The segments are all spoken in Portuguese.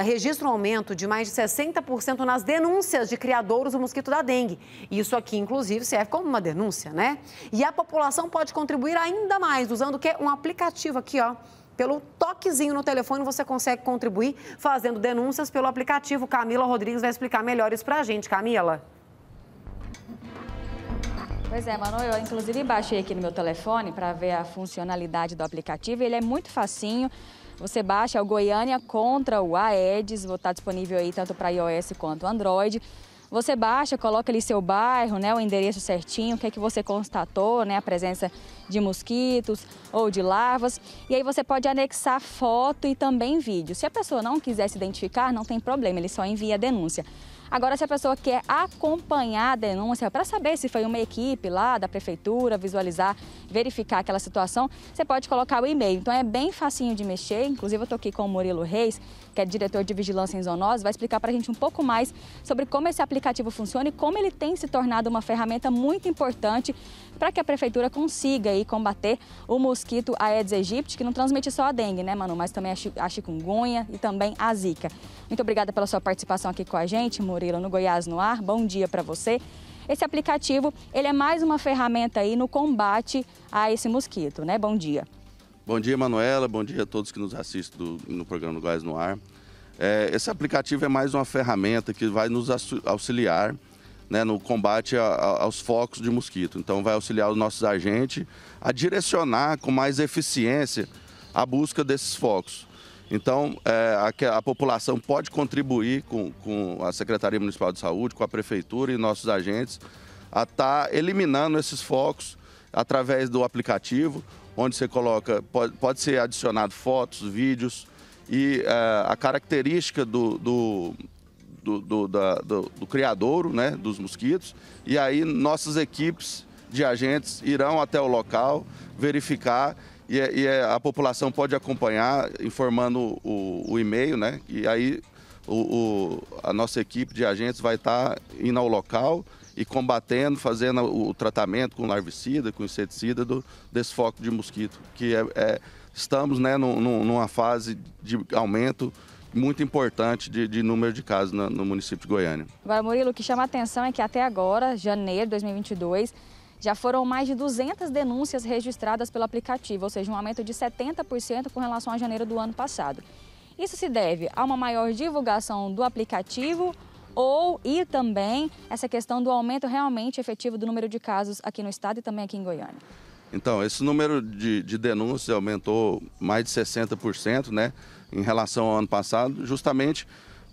registra um aumento de mais de 60% nas denúncias de criadouros do mosquito da dengue. Isso aqui, inclusive, serve como uma denúncia, né? E a população pode contribuir ainda mais usando o quê? Um aplicativo aqui, ó. Pelo toquezinho no telefone você consegue contribuir fazendo denúncias pelo aplicativo. Camila Rodrigues vai explicar melhor isso pra gente, Camila. Pois é, Manoel. eu inclusive baixei aqui no meu telefone para ver a funcionalidade do aplicativo. Ele é muito facinho. Você baixa o Goiânia contra o Aedes, vou estar disponível aí tanto para iOS quanto Android. Você baixa, coloca ali seu bairro, né, o endereço certinho, o que é que você constatou, né, a presença de mosquitos ou de larvas. E aí você pode anexar foto e também vídeo. Se a pessoa não quiser se identificar, não tem problema, ele só envia a denúncia. Agora, se a pessoa quer acompanhar a denúncia para saber se foi uma equipe lá da prefeitura, visualizar, verificar aquela situação, você pode colocar o e-mail. Então, é bem facinho de mexer. Inclusive, eu estou aqui com o Murilo Reis, que é diretor de Vigilância em Zoonoses, vai explicar para a gente um pouco mais sobre como esse aplicativo funciona e como ele tem se tornado uma ferramenta muito importante para que a prefeitura consiga aí combater o mosquito Aedes aegypti, que não transmite só a dengue, né, Manu, mas também a chikungunya e também a zika. Muito obrigada pela sua participação aqui com a gente, Murilo no Goiás no Ar. Bom dia para você. Esse aplicativo, ele é mais uma ferramenta aí no combate a esse mosquito, né? Bom dia. Bom dia, Manuela. Bom dia a todos que nos assistem do, no programa do Goiás no Ar. É, esse aplicativo é mais uma ferramenta que vai nos auxiliar né, no combate a, a, aos focos de mosquito. Então, vai auxiliar os nossos agentes a direcionar com mais eficiência a busca desses focos. Então, é, a, a, população pode contribuir com, com, a Secretaria Municipal de Saúde, com a Prefeitura e nossos agentes, a estar tá eliminando esses focos através do aplicativo, onde você coloca, pode, pode ser adicionado fotos, vídeos e é, a característica do, do do, do, da, do, do criadouro, né, dos mosquitos. E aí nossas equipes de agentes irão até o local verificar e, é, e é, a população pode acompanhar informando o, o e-mail, né? E aí o, o, a nossa equipe de agentes vai estar tá indo ao local e combatendo, fazendo o tratamento com larvicida, com inseticida do desfoque de mosquito, que é, é estamos né, numa fase de aumento muito importante de, de número de casos no, no município de Goiânia. Agora, Murilo, o que chama a atenção é que até agora, janeiro de 2022, já foram mais de 200 denúncias registradas pelo aplicativo, ou seja, um aumento de 70% com relação a janeiro do ano passado. Isso se deve a uma maior divulgação do aplicativo ou e também essa questão do aumento realmente efetivo do número de casos aqui no estado e também aqui em Goiânia. Então, esse número de, de denúncias aumentou mais de 60% né, em relação ao ano passado, justamente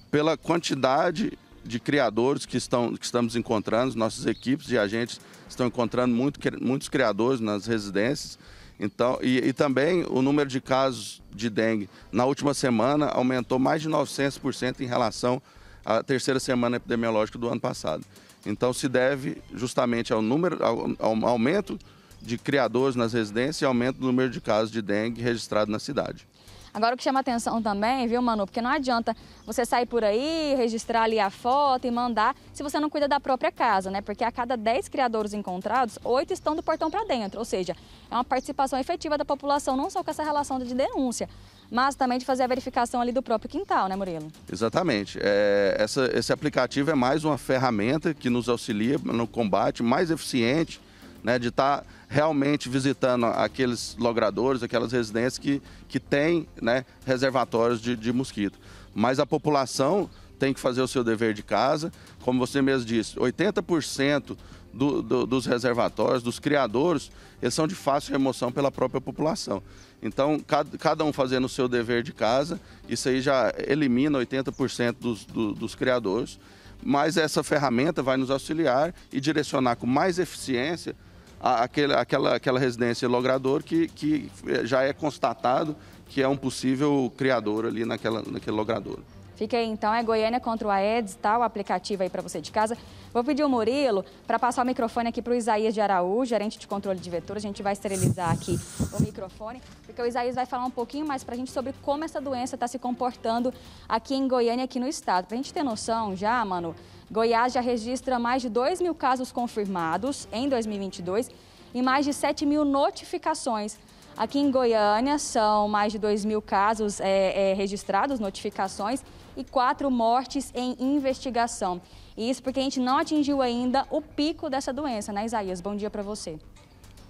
pela quantidade de criadores que, estão, que estamos encontrando, nossas equipes de agentes estão encontrando muito, muitos criadores nas residências. Então, e, e, também o número de casos de dengue na última semana aumentou mais de 900% em relação à terceira semana epidemiológica do ano passado. Então, se deve justamente ao número, ao, ao aumento de criadores nas residências e aumento do número de casos de dengue registrado na cidade. Agora o que chama atenção também, viu, Manu? Porque não adianta você sair por aí, registrar ali a foto e mandar se você não cuida da própria casa, né? Porque a cada 10 criadores encontrados, 8 estão do portão para dentro. Ou seja, é uma participação efetiva da população, não só com essa relação de denúncia, mas também de fazer a verificação ali do próprio quintal, né, Murilo? Exatamente. É, essa, esse aplicativo é mais uma ferramenta que nos auxilia no combate mais eficiente né, de estar tá realmente visitando aqueles logradores, aquelas residências que, que têm né, reservatórios de, de mosquito. Mas a população tem que fazer o seu dever de casa. Como você mesmo disse, 80% do, do, dos reservatórios, dos criadores, eles são de fácil remoção pela própria população. Então, cada, cada um fazendo o seu dever de casa, isso aí já elimina 80% dos, do, dos criadores. Mas essa ferramenta vai nos auxiliar e direcionar com mais eficiência aquele, aquela, aquela residência logrador que, que eh, já é constatado que é um possível criador ali naquela, naquele logrador. Fica aí, então, é Goiânia contra o Aedes, tá? O aplicativo aí para você de casa. Vou pedir o Murilo para passar o microfone aqui para o Isaías de Araújo, gerente de controle de vetor A gente vai esterilizar aqui o microfone, porque o Isaías vai falar um pouquinho mais para a gente sobre como essa doença está se comportando aqui em Goiânia, aqui no estado. Para a gente ter noção já, mano, Goiás já registra mais de 2 mil casos confirmados em 2022 e mais de 7 mil notificações. Aqui em Goiânia são mais de 2 mil casos é, é, registrados, notificações, e quatro mortes em investigação. Isso porque a gente não atingiu ainda o pico dessa doença, né, Isaías? Bom dia para você.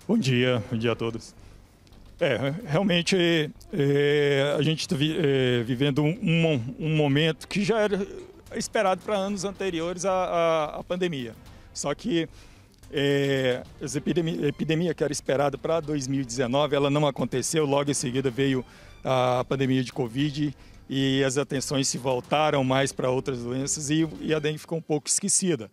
Bom dia, bom dia a todos. É, realmente é, a gente está vi, é, vivendo um, um, momento que já era, esperado para anos anteriores à, à, à, pandemia. Só que é, eh, a epidemia, epidemia que era esperada para 2019, ela não aconteceu, logo em seguida veio a pandemia de Covid e as atenções se voltaram mais para outras doenças e, e a dengue ficou um pouco esquecida.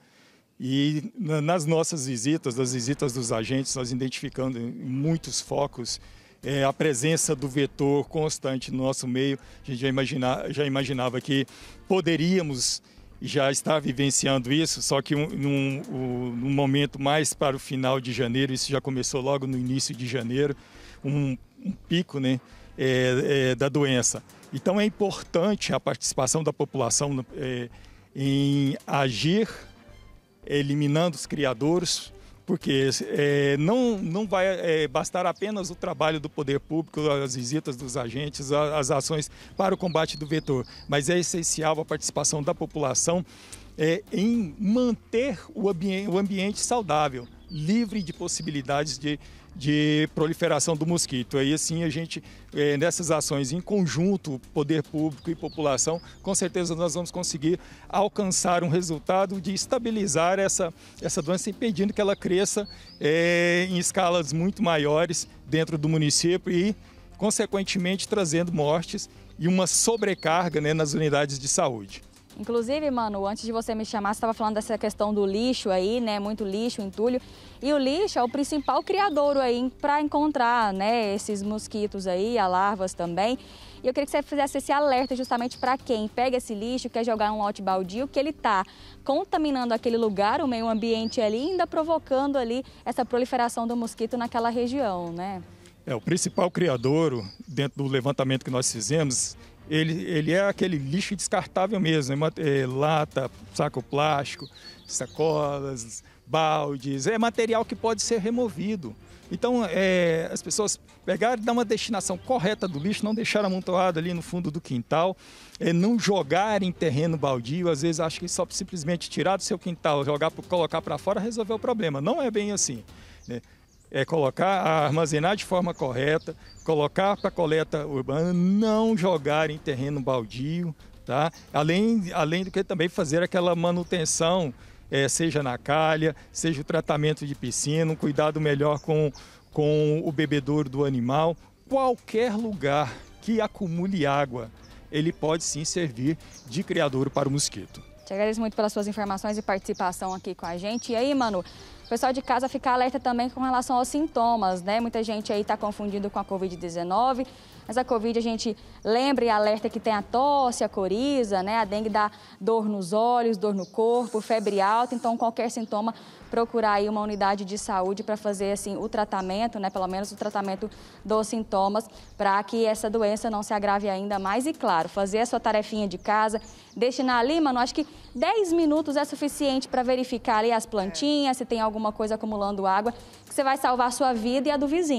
E nas nossas visitas, nas visitas dos agentes, nós identificamos muitos focos é, a presença do vetor constante no nosso meio, a gente já, imagina, já imaginava que poderíamos já estar vivenciando isso, só que num, um, momento mais para o final de janeiro, isso já começou logo no início de janeiro, um, um pico né, é, é, da doença. Então é importante a participação da população é, em agir eliminando os criadores, porque é, não, não vai é, bastar apenas o trabalho do poder público, as visitas dos agentes, as ações para o combate do vetor, mas é essencial a participação da população é, em manter o, ambi o ambiente saudável livre de possibilidades de, de proliferação do mosquito. Aí assim a gente, é, nessas ações em conjunto, poder público e população, com certeza nós vamos conseguir alcançar um resultado de estabilizar essa, essa doença, impedindo que ela cresça é, em escalas muito maiores dentro do município e, consequentemente, trazendo mortes e uma sobrecarga né, nas unidades de saúde. Inclusive, mano, antes de você me chamar, você estava falando dessa questão do lixo aí, né? Muito lixo, entulho. E o lixo é o principal criadouro aí para encontrar, né? Esses mosquitos aí, as larvas também. E eu queria que você fizesse esse alerta justamente para quem pega esse lixo, quer jogar um lote baldio, que ele está contaminando aquele lugar, o meio ambiente ali, ainda provocando ali essa proliferação do mosquito naquela região, né? É, o principal criadouro, dentro do levantamento que nós fizemos, ele, ele é aquele lixo descartável mesmo, é, lata, saco plástico, sacolas, baldes, é material que pode ser removido. Então, é, as pessoas e dar uma destinação correta do lixo, não deixar amontoado ali no fundo do quintal, é, não jogar em terreno baldio. Às vezes, acho que só simplesmente tirar do seu quintal, jogar, colocar para fora, resolver o problema. Não é bem assim. Né? é colocar, armazenar de forma correta, colocar para coleta urbana, não jogar em terreno baldio, tá? Além, além do que também fazer aquela manutenção, é, seja na calha, seja o tratamento de piscina, um cuidado melhor com, com o bebedouro do animal. Qualquer lugar que acumule água, ele pode sim servir de criadouro para o mosquito. Te agradeço muito pelas suas informações e participação aqui com a gente. E aí, Manu, o pessoal de casa ficar alerta também com relação aos sintomas, né? Muita gente aí está confundindo com a Covid-19, mas a Covid a gente lembra e alerta que tem a tosse, a coriza, né? A dengue dá dor nos olhos, dor no corpo, febre alta, então qualquer sintoma procurar aí uma unidade de saúde para fazer assim o tratamento, né, pelo menos o tratamento dos sintomas, para que essa doença não se agrave ainda mais e claro, fazer a sua tarefinha de casa, destinar ali, mano, acho que 10 minutos é suficiente para verificar ali as plantinhas, se tem alguma coisa acumulando água, que você vai salvar a sua vida e a do vizinho.